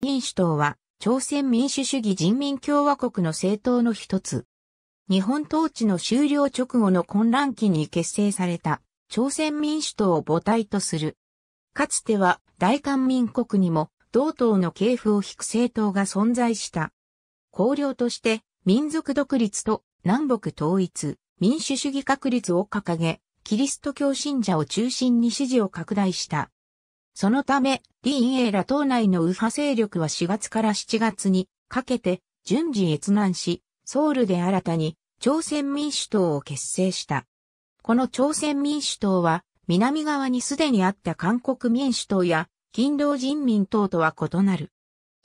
民主党は、朝鮮民主主義人民共和国の政党の一つ。日本統治の終了直後の混乱期に結成された、朝鮮民主党を母体とする。かつては、大韓民国にも、同党の系譜を引く政党が存在した。綱領として、民族独立と南北統一、民主主義確立を掲げ、キリスト教信者を中心に支持を拡大した。そのため、リンエーラ党内の右派勢力は4月から7月にかけて順次閲覧し、ソウルで新たに朝鮮民主党を結成した。この朝鮮民主党は、南側にすでにあった韓国民主党や勤労人民党とは異なる。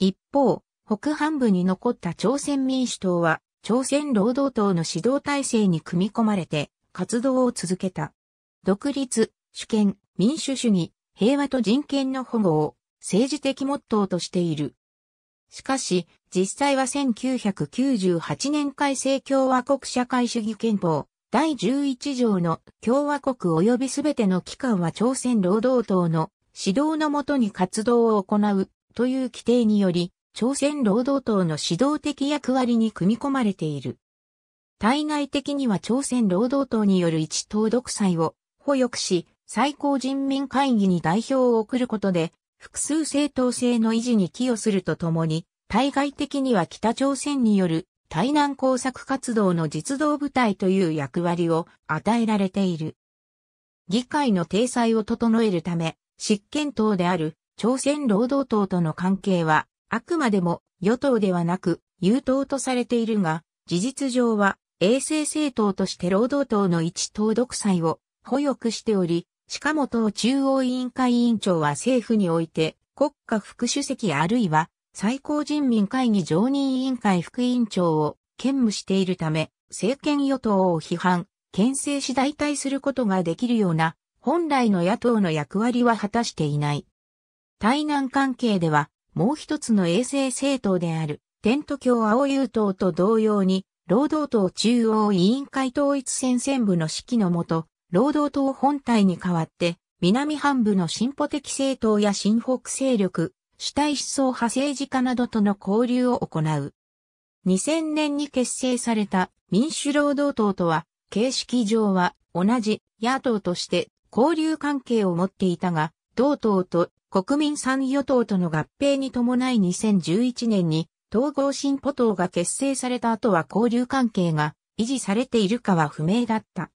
一方、北半部に残った朝鮮民主党は、朝鮮労働党の指導体制に組み込まれて活動を続けた。独立、主権、民主主義、平和と人権の保護を政治的モットーとしている。しかし、実際は1998年改正共和国社会主義憲法第11条の共和国及びすべての機関は朝鮮労働党の指導のもとに活動を行うという規定により、朝鮮労働党の指導的役割に組み込まれている。対外的には朝鮮労働党による一党独裁を保育し、最高人民会議に代表を送ることで、複数政党制の維持に寄与するとともに、対外的には北朝鮮による対南工作活動の実動部隊という役割を与えられている。議会の体裁を整えるため、執権党である朝鮮労働党との関係は、あくまでも与党ではなく、有党とされているが、事実上は、衛生政党として労働党の一党独裁を保育しており、近本中央委員会委員長は政府において、国家副主席あるいは最高人民会議常任委員会副委員長を兼務しているため、政権与党を批判、牽制し代替することができるような、本来の野党の役割は果たしていない。対南関係では、もう一つの衛星政党である、テント教青友党と同様に、労働党中央委員会統一戦線部の指揮のもと、労働党本体に代わって、南半部の進歩的政党や新北勢力、主体思想派政治家などとの交流を行う。2000年に結成された民主労働党とは、形式上は同じ野党として交流関係を持っていたが、同党と国民参与党との合併に伴い2011年に統合進歩党が結成された後は交流関係が維持されているかは不明だった。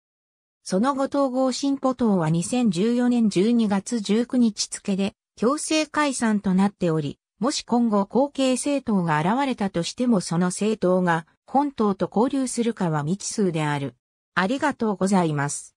その後統合進歩党は2014年12月19日付で強制解散となっており、もし今後後継政党が現れたとしてもその政党が本党と交流するかは未知数である。ありがとうございます。